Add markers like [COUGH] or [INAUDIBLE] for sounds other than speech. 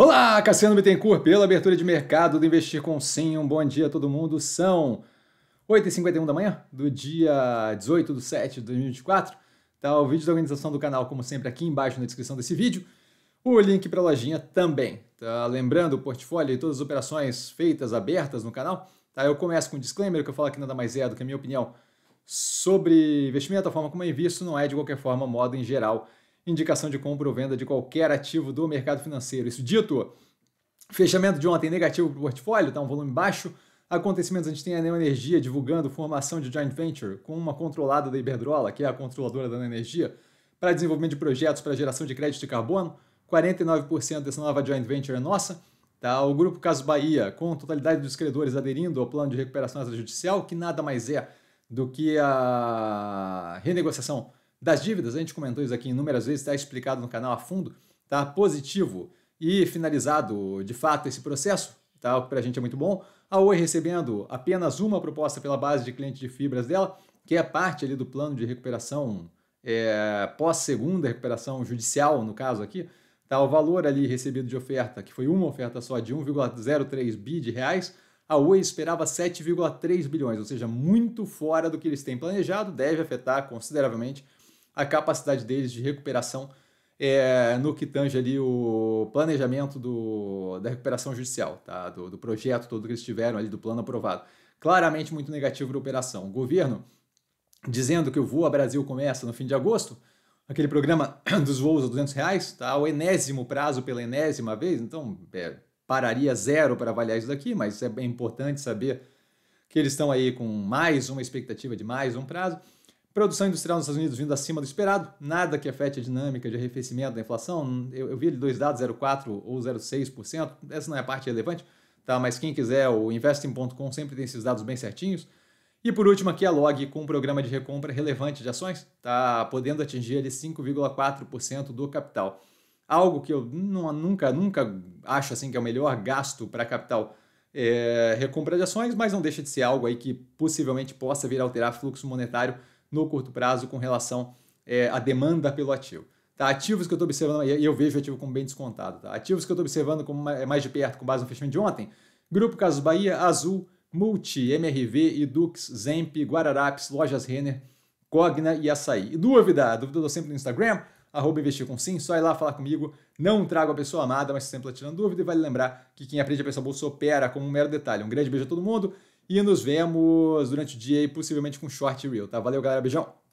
Olá, Cassiano Bittencourt, pela abertura de mercado do Investir com Sim. Um bom dia a todo mundo. São 8h51 da manhã do dia 18 de 7 de 2024. Tá o vídeo da organização do canal, como sempre, aqui embaixo na descrição desse vídeo. O link para a lojinha também. Tá? Lembrando, o portfólio e todas as operações feitas, abertas no canal. Tá? Eu começo com um disclaimer, que eu falo que nada mais é do que a minha opinião sobre investimento, a forma como eu invisto não é, de qualquer forma, modo em geral, indicação de compra ou venda de qualquer ativo do mercado financeiro. Isso dito, fechamento de ontem negativo para o portfólio, está um volume baixo. Acontecimentos, a gente tem a Neoenergia divulgando formação de joint venture com uma controlada da Iberdrola, que é a controladora da Neoenergia, para desenvolvimento de projetos para geração de crédito de carbono. 49% dessa nova joint venture é nossa. Tá? O Grupo Caso Bahia, com totalidade dos credores aderindo ao plano de recuperação extrajudicial, que nada mais é do que a renegociação das dívidas, a gente comentou isso aqui inúmeras vezes, está explicado no canal a fundo, está positivo e finalizado de fato esse processo, tá? para a gente é muito bom. A Oi recebendo apenas uma proposta pela base de cliente de fibras dela, que é parte ali do plano de recuperação é, pós-segunda recuperação judicial, no caso aqui, tá? o valor ali recebido de oferta, que foi uma oferta só de 1,03 bi de reais, a Oi esperava 7,3 bilhões, ou seja, muito fora do que eles têm planejado, deve afetar consideravelmente a capacidade deles de recuperação é, no que tange ali o planejamento do, da recuperação judicial, tá? do, do projeto todo que eles tiveram ali, do plano aprovado. Claramente muito negativo para a operação. O governo dizendo que o voo a Brasil começa no fim de agosto, aquele programa [COUGHS] dos voos a 200 reais, tá? o enésimo prazo pela enésima vez, então é, pararia zero para avaliar isso daqui, mas é importante saber que eles estão aí com mais uma expectativa de mais um prazo. Produção industrial nos Estados Unidos vindo acima do esperado, nada que afete a dinâmica de arrefecimento da inflação. Eu, eu vi dois dados, 0,4% ou 0,6%, essa não é a parte relevante, tá? mas quem quiser, o investing.com sempre tem esses dados bem certinhos. E por último aqui é a Log com um programa de recompra relevante de ações, tá podendo atingir ali 5,4% do capital. Algo que eu não, nunca, nunca acho assim que é o melhor gasto para capital é, recompra de ações, mas não deixa de ser algo aí que possivelmente possa vir a alterar fluxo monetário no curto prazo com relação é, à demanda pelo ativo. Tá, ativos que eu estou observando, e eu vejo ativo como bem descontado, tá? ativos que eu estou observando como é mais de perto com base no fechamento de ontem, Grupo Casos Bahia, Azul, Multi, MRV, Edux, Zemp, Guararapes, Lojas Renner, Cogna e Açaí. E dúvida? Dúvida eu dou sempre no Instagram, arroba investir com sim, só ir lá falar comigo. Não trago a pessoa amada, mas sempre lá tirando dúvida. E vale lembrar que quem aprende a pensar bolsa opera como um mero detalhe. Um grande beijo a todo mundo. E nos vemos durante o dia e possivelmente com short reel, tá? Valeu, galera. Beijão!